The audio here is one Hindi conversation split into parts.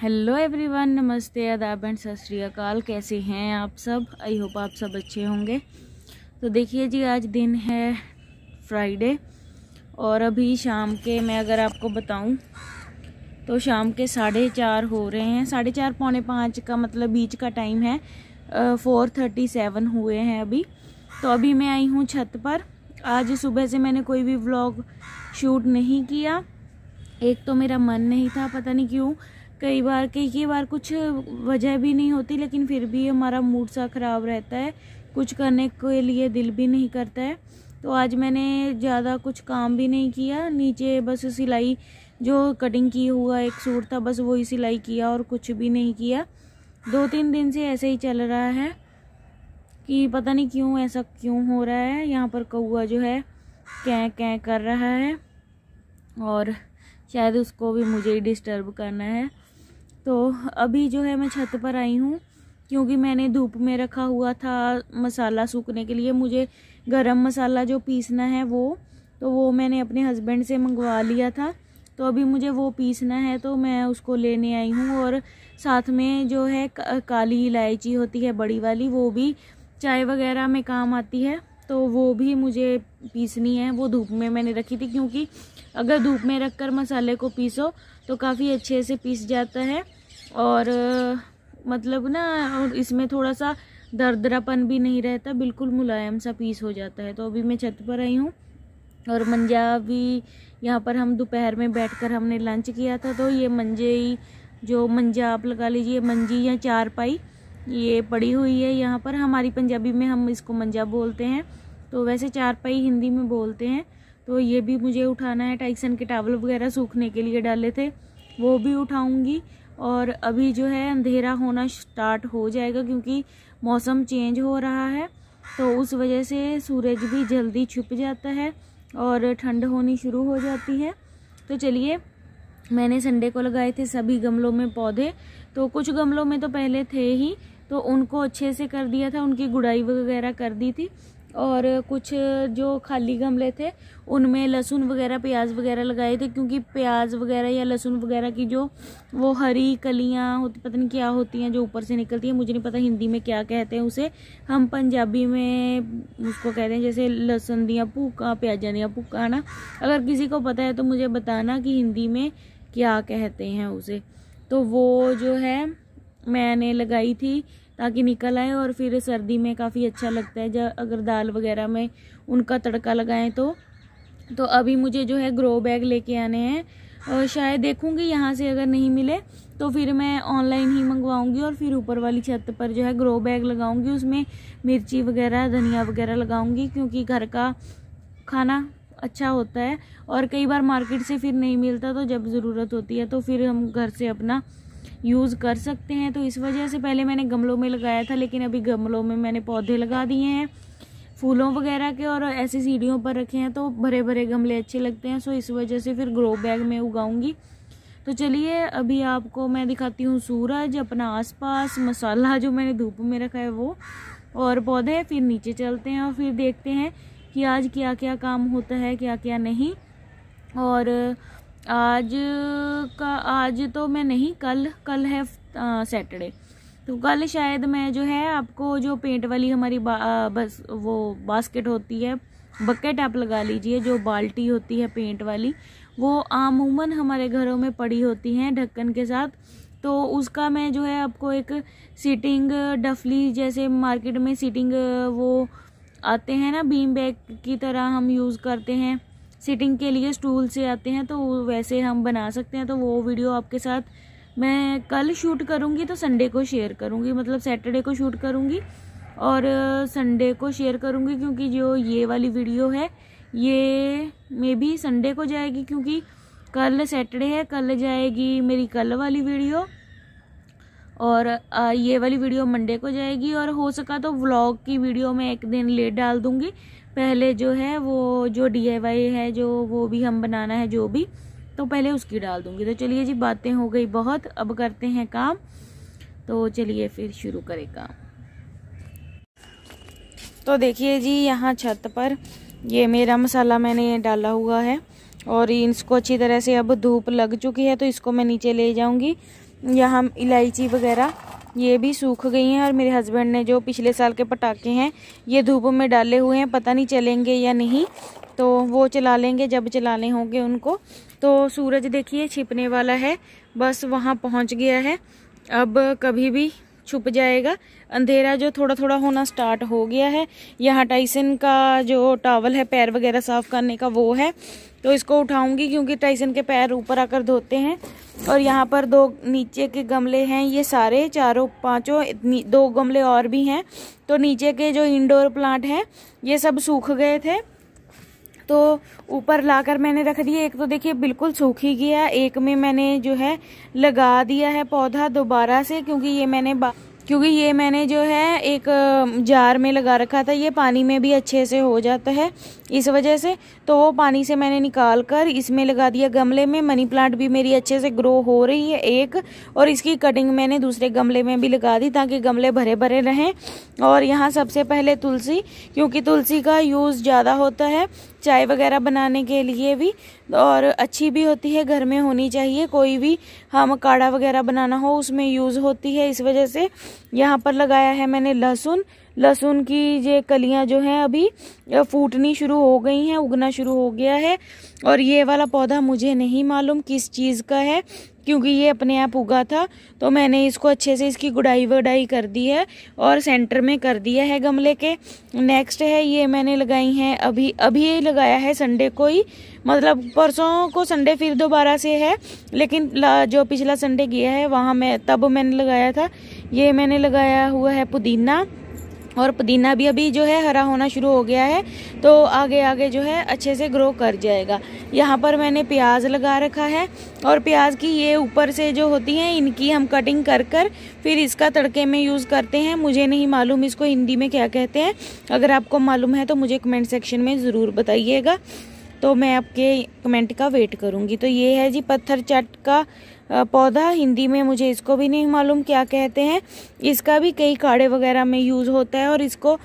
हेलो एवरीवन नमस्ते आदाब एंड सत श्रीकाल कैसे हैं आप सब आई होप आप सब अच्छे होंगे तो देखिए जी आज दिन है फ्राइडे और अभी शाम के मैं अगर आपको बताऊं तो शाम के साढ़े चार हो रहे हैं साढ़े चार पौने पाँच का मतलब बीच का टाइम है फोर थर्टी सेवन हुए हैं अभी तो अभी मैं आई हूँ छत पर आज सुबह से मैंने कोई भी व्लॉग शूट नहीं किया एक तो मेरा मन नहीं था पता नहीं क्यों कई बार कई कई बार कुछ वजह भी नहीं होती लेकिन फिर भी हमारा मूड सा ख़राब रहता है कुछ करने के लिए दिल भी नहीं करता है तो आज मैंने ज़्यादा कुछ काम भी नहीं किया नीचे बस सिलाई जो कटिंग की हुआ एक सूट था बस वही सिलाई किया और कुछ भी नहीं किया दो तीन दिन से ऐसे ही चल रहा है कि पता नहीं क्यों ऐसा क्यों हो रहा है यहाँ पर कौआ जो है कै कै कर रहा है और शायद उसको भी मुझे ही डिस्टर्ब करना है तो अभी जो है मैं छत पर आई हूँ क्योंकि मैंने धूप में रखा हुआ था मसाला सूखने के लिए मुझे गरम मसाला जो पीसना है वो तो वो मैंने अपने हस्बैंड से मंगवा लिया था तो अभी मुझे वो पीसना है तो मैं उसको लेने आई हूँ और साथ में जो है काली इलायची होती है बड़ी वाली वो भी चाय वगैरह में काम आती है तो वो भी मुझे पीसनी है वो धूप में मैंने रखी थी क्योंकि अगर धूप में रख कर मसाले को पीसो तो काफ़ी अच्छे से पीस जाता है और मतलब ना और इसमें थोड़ा सा दरदरापन भी नहीं रहता बिल्कुल मुलायम सा पीस हो जाता है तो अभी मैं छत पर आई हूँ और मंजा भी यहाँ पर हम दोपहर में बैठकर हमने लंच किया था तो ये मंजे जो मंजा आप लगा लीजिए मंजी या चार पाई ये पड़ी हुई है यहाँ पर हमारी पंजाबी में हम इसको मंजा बोलते हैं तो वैसे चार पाई हिंदी में बोलते हैं तो ये भी मुझे उठाना है टाइसन के टावल वगैरह सूखने के लिए डाले थे वो भी उठाऊँगी और अभी जो है अंधेरा होना स्टार्ट हो जाएगा क्योंकि मौसम चेंज हो रहा है तो उस वजह से सूरज भी जल्दी छुप जाता है और ठंड होनी शुरू हो जाती है तो चलिए मैंने संडे को लगाए थे सभी गमलों में पौधे तो कुछ गमलों में तो पहले थे ही तो उनको अच्छे से कर दिया था उनकी गुड़ाई वगैरह कर दी थी और कुछ जो खाली गमले थे उनमें लहसुन वगैरह प्याज वगैरह लगाए थे क्योंकि प्याज वगैरह या लहसुन वगैरह की जो वो हरी कलियाँ होती पता नहीं क्या होती हैं जो ऊपर से निकलती हैं मुझे नहीं पता हिंदी में क्या कहते हैं उसे हम पंजाबी में उसको कहते हैं जैसे लहसुन दियाँ भूखा प्याजा दियाँ भूखा है ना अगर किसी को पता है तो मुझे बताना कि हिंदी में क्या कहते हैं उसे तो वो जो है मैंने लगाई थी ताकि निकल आए और फिर सर्दी में काफ़ी अच्छा लगता है जब अगर दाल वगैरह में उनका तड़का लगाएं तो तो अभी मुझे जो है ग्रो बैग लेके आने हैं और शायद देखूंगी यहाँ से अगर नहीं मिले तो फिर मैं ऑनलाइन ही मंगवाऊंगी और फिर ऊपर वाली छत पर जो है ग्रो बैग लगाऊंगी उसमें मिर्ची वगैरह धनिया वगैरह लगाऊंगी क्योंकि घर का खाना अच्छा होता है और कई बार मार्केट से फिर नहीं मिलता तो जब ज़रूरत होती है तो फिर हम घर से अपना यूज़ कर सकते हैं तो इस वजह से पहले मैंने गमलों में लगाया था लेकिन अभी गमलों में मैंने पौधे लगा दिए हैं फूलों वगैरह के और ऐसी सीढ़ियों पर रखे हैं तो भरे भरे गमले अच्छे लगते हैं सो इस वजह से फिर ग्रो बैग में उगाऊंगी तो चलिए अभी आपको मैं दिखाती हूँ सूरज अपना आसपास मसाला जो मैंने धूप में रखा है वो और पौधे फिर नीचे चलते हैं और फिर देखते हैं कि आज क्या क्या काम होता है क्या क्या नहीं और आज का आज तो मैं नहीं कल कल है सैटरडे तो कल शायद मैं जो है आपको जो पेंट वाली हमारी बा, आ, बस वो बास्केट होती है बकेट आप लगा लीजिए जो बाल्टी होती है पेंट वाली वो आमूमन हमारे घरों में पड़ी होती हैं ढक्कन के साथ तो उसका मैं जो है आपको एक सीटिंग डफली जैसे मार्केट में सीटिंग वो आते हैं ना बीम बैग की तरह हम यूज़ करते हैं सिटिंग के लिए स्टूल से आते हैं तो वैसे हम बना सकते हैं तो वो वीडियो आपके साथ मैं कल शूट करूँगी तो संडे को शेयर करूँगी मतलब सैटरडे को शूट करूँगी और संडे को शेयर करूँगी क्योंकि जो ये वाली वीडियो है ये मे बी संडे को जाएगी क्योंकि कल सैटरडे है कल जाएगी मेरी कल वाली वीडियो और ये वाली वीडियो मंडे को जाएगी और हो सका तो व्लॉग की वीडियो मैं एक दिन लेट डाल दूँगी पहले जो है वो जो डी है जो वो भी हम बनाना है जो भी तो पहले उसकी डाल दूँगी तो चलिए जी बातें हो गई बहुत अब करते हैं काम तो चलिए फिर शुरू करें काम तो देखिए जी यहाँ छत पर ये मेरा मसाला मैंने डाला हुआ है और इसको अच्छी तरह से अब धूप लग चुकी है तो इसको मैं नीचे ले जाऊँगी यहाँ इलायची वगैरह ये भी सूख गई हैं और मेरे हस्बैंड ने जो पिछले साल के पटाखे हैं ये धूप में डाले हुए हैं पता नहीं चलेंगे या नहीं तो वो चला लेंगे जब चलाने होंगे उनको तो सूरज देखिए छिपने वाला है बस वहाँ पहुँच गया है अब कभी भी छुप जाएगा अंधेरा जो थोड़ा थोड़ा होना स्टार्ट हो गया है यहाँ टाइसन का जो टावल है पैर वगैरह साफ़ करने का वो है तो इसको उठाऊंगी क्योंकि टाइसन के पैर ऊपर आकर धोते हैं और यहाँ पर दो नीचे के गमले हैं ये सारे चारों पांचों दो गमले और भी हैं तो नीचे के जो इंडोर प्लांट हैं ये सब सूख गए थे तो ऊपर लाकर मैंने रख दिया एक तो देखिए बिल्कुल सूख ही गया एक में मैंने जो है लगा दिया है पौधा दोबारा से क्योंकि ये मैंने क्योंकि ये मैंने जो है एक जार में लगा रखा था ये पानी में भी अच्छे से हो जाता है इस वजह से तो वो पानी से मैंने निकाल कर इसमें लगा दिया गमले में मनी प्लांट भी मेरी अच्छे से ग्रो हो रही है एक और इसकी कटिंग मैंने दूसरे गमले में भी लगा दी ताकि गमले भरे भरे रहें और यहाँ सबसे पहले तुलसी क्योंकि तुलसी का यूज़ ज़्यादा होता है चाय वगैरह बनाने के लिए भी और अच्छी भी होती है घर में होनी चाहिए कोई भी हम काढ़ा वगैरह बनाना हो उसमें यूज़ होती है इस वजह से यहाँ पर लगाया है मैंने लहसुन लहसुन की ये कलियाँ जो हैं अभी फूटनी शुरू हो गई हैं उगना शुरू हो गया है और ये वाला पौधा मुझे नहीं मालूम किस चीज़ का है क्योंकि ये अपने आप उगा था तो मैंने इसको अच्छे से इसकी गुडाई वडाई कर दी है और सेंटर में कर दिया है गमले के नेक्स्ट है ये मैंने लगाई हैं अभी अभी ये लगाया है संडे को ही मतलब परसों को संडे फिर दोबारा से है लेकिन जो पिछला संडे गया है वहाँ मैं तब मैंने लगाया था ये मैंने लगाया हुआ है पुदीना और पुदीना भी अभी जो है हरा होना शुरू हो गया है तो आगे आगे जो है अच्छे से ग्रो कर जाएगा यहाँ पर मैंने प्याज लगा रखा है और प्याज की ये ऊपर से जो होती हैं इनकी हम कटिंग कर कर फिर इसका तड़के में यूज़ करते हैं मुझे नहीं मालूम इसको हिंदी में क्या कहते हैं अगर आपको मालूम है तो मुझे कमेंट सेक्शन में ज़रूर बताइएगा तो मैं आपके कमेंट का वेट करूँगी तो ये है जी पत्थर चट का पौधा हिंदी में मुझे इसको भी नहीं मालूम क्या कहते हैं इसका भी कई काढ़े वगैरह में यूज़ होता है और इसको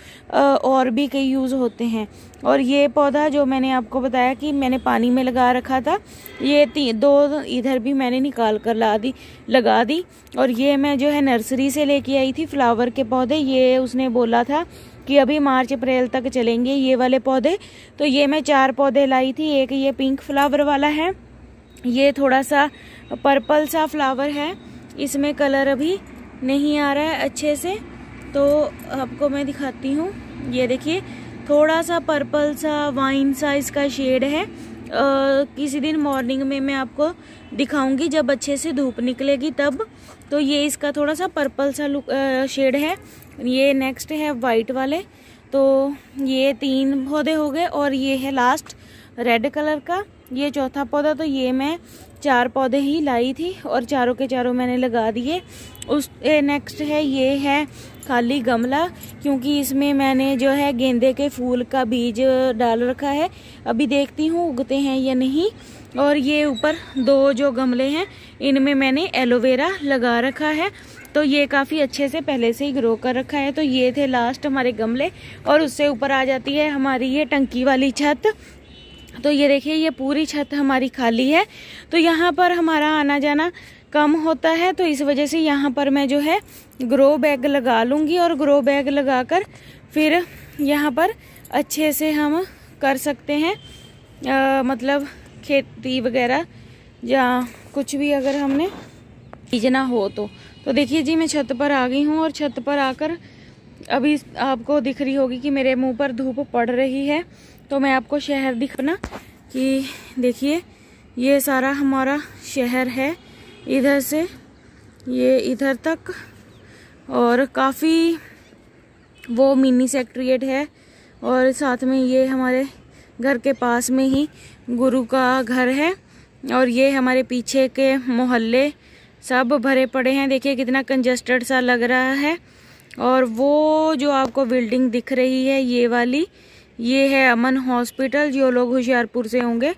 और भी कई यूज़ होते हैं और ये पौधा जो मैंने आपको बताया कि मैंने पानी में लगा रखा था ये ती दो इधर भी मैंने निकाल कर ला दी लगा दी और ये मैं जो है नर्सरी से लेके आई थी फ्लावर के पौधे ये उसने बोला था कि अभी मार्च अप्रैल तक चलेंगे ये वाले पौधे तो ये मैं चार पौधे लाई थी एक ये पिंक फ्लावर वाला है ये थोड़ा सा पर्पल सा फ्लावर है इसमें कलर अभी नहीं आ रहा है अच्छे से तो आपको मैं दिखाती हूँ ये देखिए थोड़ा सा पर्पल सा वाइन सा इसका शेड है आ, किसी दिन मॉर्निंग में मैं आपको दिखाऊंगी जब अच्छे से धूप निकलेगी तब तो ये इसका थोड़ा सा पर्पल सा लुक शेड है ये नेक्स्ट है वाइट वाले तो ये तीन पौधे हो गए और ये है लास्ट रेड कलर का ये चौथा पौधा तो ये मैं चार पौधे ही लाई थी और चारों के चारों मैंने लगा दिए उस नेक्स्ट है ये है खाली गमला क्योंकि इसमें मैंने जो है गेंदे के फूल का बीज डाल रखा है अभी देखती हूँ उगते हैं या नहीं और ये ऊपर दो जो गमले हैं इनमें मैंने एलोवेरा लगा रखा है तो ये काफ़ी अच्छे से पहले से ही ग्रो कर रखा है तो ये थे लास्ट हमारे गमले और उससे ऊपर आ जाती है हमारी ये टंकी वाली छत तो ये देखिए ये पूरी छत हमारी खाली है तो यहाँ पर हमारा आना जाना कम होता है तो इस वजह से यहाँ पर मैं जो है ग्रो बैग लगा लूँगी और ग्रो बैग लगा कर फिर यहाँ पर अच्छे से हम कर सकते हैं आ, मतलब खेती वगैरह या कुछ भी अगर हमने बीजना हो तो तो देखिए जी मैं छत पर आ गई हूँ और छत पर आकर अभी आपको दिख रही होगी कि मेरे मुंह पर धूप पड़ रही है तो मैं आपको शहर दिखाना कि देखिए ये सारा हमारा शहर है इधर से ये इधर तक और काफ़ी वो मिनी सेक्ट्रिएट है और साथ में ये हमारे घर के पास में ही गुरु का घर है और ये हमारे पीछे के मोहल्ले सब भरे पड़े हैं देखिए कितना कंजस्टेड सा लग रहा है और वो जो आपको बिल्डिंग दिख रही है ये वाली ये है अमन हॉस्पिटल जो लोग होशियारपुर से होंगे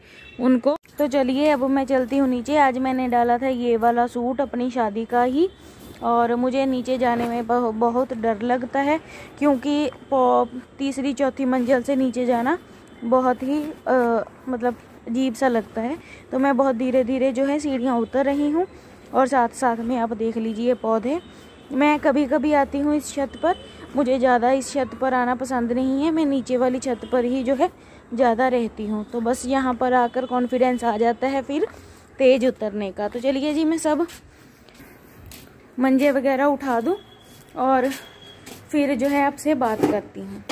उनको तो चलिए अब मैं चलती हूँ नीचे आज मैंने डाला था ये वाला सूट अपनी शादी का ही और मुझे नीचे जाने में बहुत डर लगता है क्योंकि तीसरी चौथी मंजिल से नीचे जाना बहुत ही आ, मतलब अजीब सा लगता है तो मैं बहुत धीरे धीरे जो है सीढ़ियाँ उतर रही हूँ और साथ साथ में आप देख लीजिए पौधे मैं कभी कभी आती हूँ इस छत पर मुझे ज़्यादा इस छत पर आना पसंद नहीं है मैं नीचे वाली छत पर ही जो है ज़्यादा रहती हूँ तो बस यहाँ पर आकर कॉन्फिडेंस आ जाता है फिर तेज़ उतरने का तो चलिए जी मैं सब मंजे वगैरह उठा दूँ और फिर जो है आपसे बात करती हूँ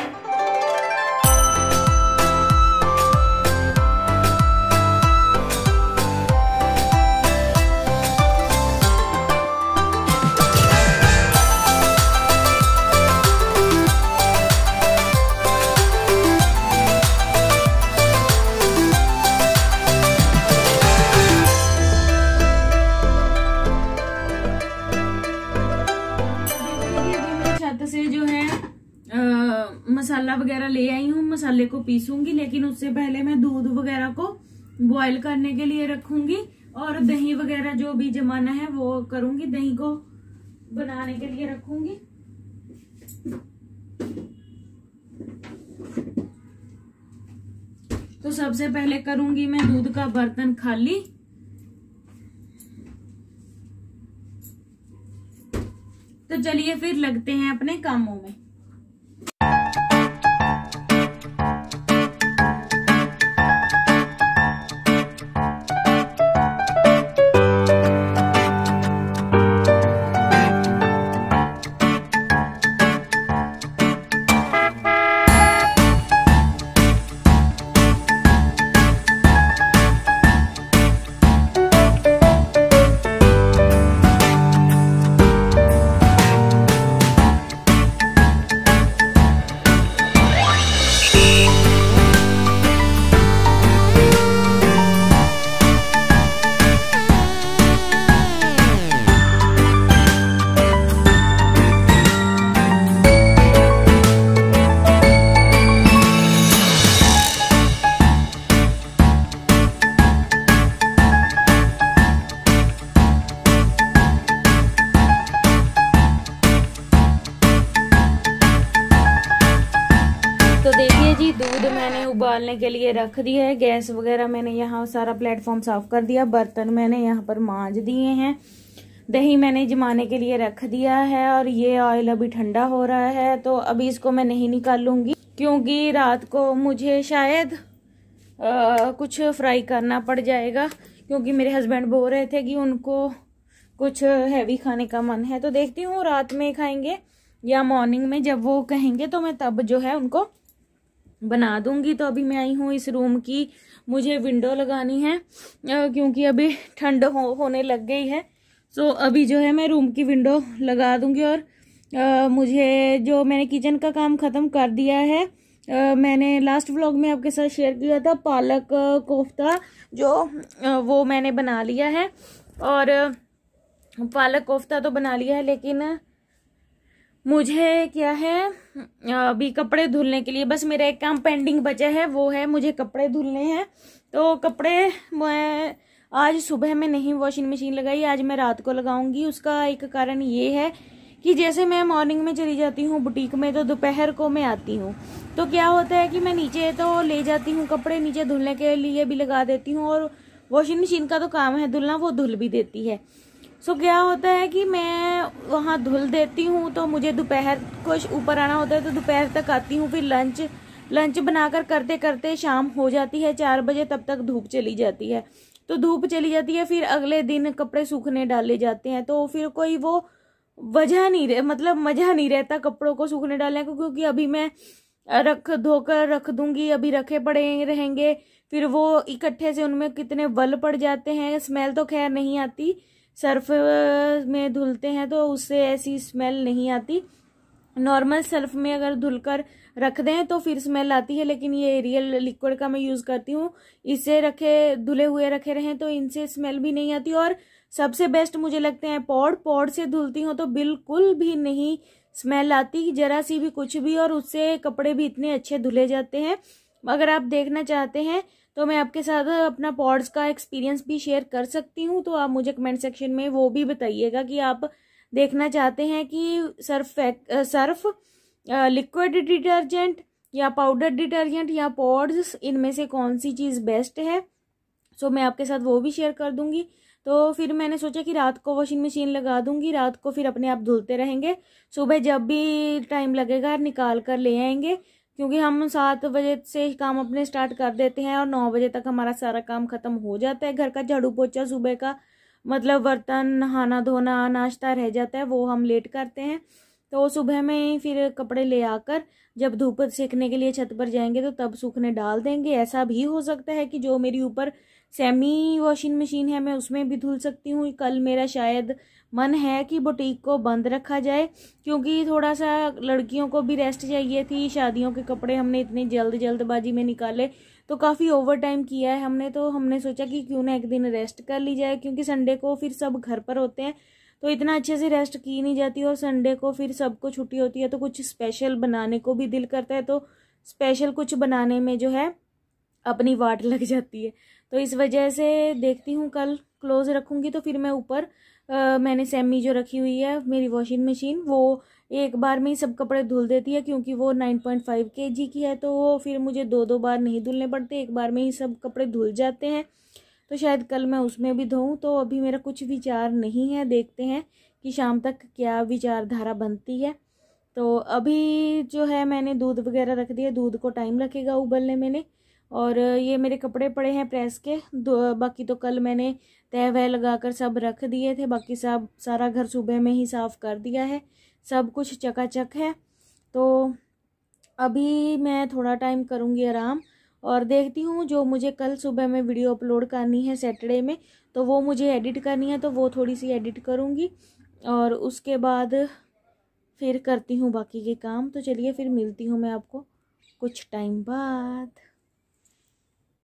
वगैरह ले आई हूँ मसाले को पीसूंगी लेकिन उससे पहले मैं दूध वगैरह को बॉयल करने के लिए रखूंगी और दही वगैरह जो भी जमाना है वो करूंगी दही को बनाने के लिए रखूंगी तो सबसे पहले करूंगी मैं दूध का बर्तन खाली तो चलिए फिर लगते हैं अपने कामों में उबालने के लिए रख दिया है गैस वगैरह मैंने यहाँ सारा प्लेटफॉर्म साफ कर दिया बर्तन मैंने यहाँ पर मांज दिए हैं दही मैंने जमाने के लिए रख दिया है और ये ऑयल अभी ठंडा हो रहा है तो अभी इसको मैं नहीं निकालूंगी क्योंकि रात को मुझे शायद आ, कुछ फ्राई करना पड़ जाएगा क्योंकि मेरे हस्बैंड बोल रहे थे कि उनको कुछ हैवी खाने का मन है तो देखती हूँ रात में खाएंगे या मॉर्निंग में जब वो कहेंगे तो मैं तब जो है उनको बना दूंगी तो अभी मैं आई हूँ इस रूम की मुझे विंडो लगानी है क्योंकि अभी ठंड हो, होने लग गई है सो अभी जो है मैं रूम की विंडो लगा दूंगी और आ, मुझे जो मैंने किचन का काम ख़त्म कर दिया है आ, मैंने लास्ट व्लॉग में आपके साथ शेयर किया था पालक कोफ्ता जो आ, वो मैंने बना लिया है और पालक कोफ्ता तो बना लिया है लेकिन मुझे क्या है अभी कपड़े धुलने के लिए बस मेरा एक काम पेंडिंग बचा है वो है मुझे कपड़े धुलने हैं तो कपड़े मैं आज सुबह में नहीं वॉशिंग मशीन लगाई आज मैं रात को लगाऊंगी उसका एक कारण ये है कि जैसे मैं मॉर्निंग में चली जाती हूँ बुटीक में तो दोपहर को मैं आती हूँ तो क्या होता है कि मैं नीचे तो ले जाती हूँ कपड़े नीचे धुलने के लिए भी लगा देती हूँ और वॉशिंग मशीन का तो काम है धुलना वो धुल भी देती है सो क्या होता है कि मैं वहाँ धुल देती हूँ तो मुझे दोपहर को ऊपर आना होता है तो दोपहर तक आती हूँ फिर लंच लंच बनाकर करते करते शाम हो जाती है चार बजे तब तक धूप चली जाती है तो धूप चली जाती है फिर अगले दिन कपड़े सूखने डाले जाते हैं तो फिर कोई वो वजह नहीं रह मतलब मज़ा नहीं रहता कपड़ों को सूखने डालने को क्योंकि अभी मैं रख धोकर रख दूंगी अभी रखे पड़े रहेंगे फिर वो इकट्ठे से उनमें कितने वल पड़ जाते हैं स्मेल तो खैर नहीं आती सर्फ में धुलते हैं तो उससे ऐसी स्मेल नहीं आती नॉर्मल सर्फ में अगर धुलकर रख दें तो फिर स्मेल आती है लेकिन ये रियल लिक्विड का मैं यूज़ करती हूँ इसे रखे धुले हुए रखे रहें तो इनसे स्मेल भी नहीं आती और सबसे बेस्ट मुझे लगते हैं पॉड पॉड से धुलती हूँ तो बिल्कुल भी नहीं स्मेल आती जरा सी भी कुछ भी और उससे कपड़े भी इतने अच्छे धुले जाते हैं अगर आप देखना चाहते हैं तो मैं आपके साथ अपना पॉड्स का एक्सपीरियंस भी शेयर कर सकती हूँ तो आप मुझे कमेंट सेक्शन में वो भी बताइएगा कि आप देखना चाहते हैं कि सर्फ सर्फ लिक्विड डिटर्जेंट या पाउडर डिटर्जेंट या पॉड्स इनमें से कौन सी चीज़ बेस्ट है सो मैं आपके साथ वो भी शेयर कर दूंगी तो फिर मैंने सोचा कि रात को वॉशिंग मशीन लगा दूंगी रात को फिर अपने आप धुलते रहेंगे सुबह जब भी टाइम लगेगा निकाल कर ले आएंगे क्योंकि हम सात बजे से काम अपने स्टार्ट कर देते हैं और नौ बजे तक हमारा सारा काम ख़त्म हो जाता है घर का झाड़ू पोछा सुबह का मतलब बर्तन नहाना धोना नाश्ता रह जाता है वो हम लेट करते हैं तो सुबह में ही फिर कपड़े ले आकर जब धूप सेकने के लिए छत पर जाएंगे तो तब सूखने डाल देंगे ऐसा भी हो सकता है कि जो मेरी ऊपर सेमी वॉशिंग मशीन है मैं उसमें भी धुल सकती हूँ कल मेरा शायद मन है कि बुटीक को बंद रखा जाए क्योंकि थोड़ा सा लड़कियों को भी रेस्ट चाहिए थी शादियों के कपड़े हमने इतने जल्द जल्दबाजी में निकाले तो काफ़ी ओवर टाइम किया है हमने तो हमने सोचा कि क्यों ना एक दिन रेस्ट कर ली जाए क्योंकि संडे को फिर सब घर पर होते हैं तो इतना अच्छे से रेस्ट की नहीं जाती और संडे को फिर सबको छुट्टी होती है तो कुछ स्पेशल बनाने को भी दिल करता है तो स्पेशल कुछ बनाने में जो है अपनी वाट लग जाती है तो इस वजह से देखती हूँ कल क्लोज रखूँगी तो फिर मैं ऊपर मैंने सेमी जो रखी हुई है मेरी वॉशिंग मशीन वो एक बार में ही सब कपड़े धुल देती है क्योंकि वो नाइन पॉइंट फाइव के जी की है तो वो फिर मुझे दो दो बार नहीं धुलने पड़ते एक बार में ही सब कपड़े धुल जाते हैं तो शायद कल मैं उसमें भी धोऊँ तो अभी मेरा कुछ विचार नहीं है देखते हैं कि शाम तक क्या विचारधारा बनती है तो अभी जो है मैंने दूध वगैरह रख दिया दूध को टाइम लगेगा उबलने में और ये मेरे कपड़े पड़े हैं प्रेस के दो बाकी तो कल मैंने तय वह लगा कर सब रख दिए थे बाकी सब सारा घर सुबह में ही साफ़ कर दिया है सब कुछ चकाचक है तो अभी मैं थोड़ा टाइम करूँगी आराम और देखती हूँ जो मुझे कल सुबह में वीडियो अपलोड करनी है सैटरडे में तो वो मुझे एडिट करनी है तो वो थोड़ी सी एडिट करूँगी और उसके बाद फिर करती हूँ बाकी के काम तो चलिए फिर मिलती हूँ मैं आपको कुछ टाइम बाद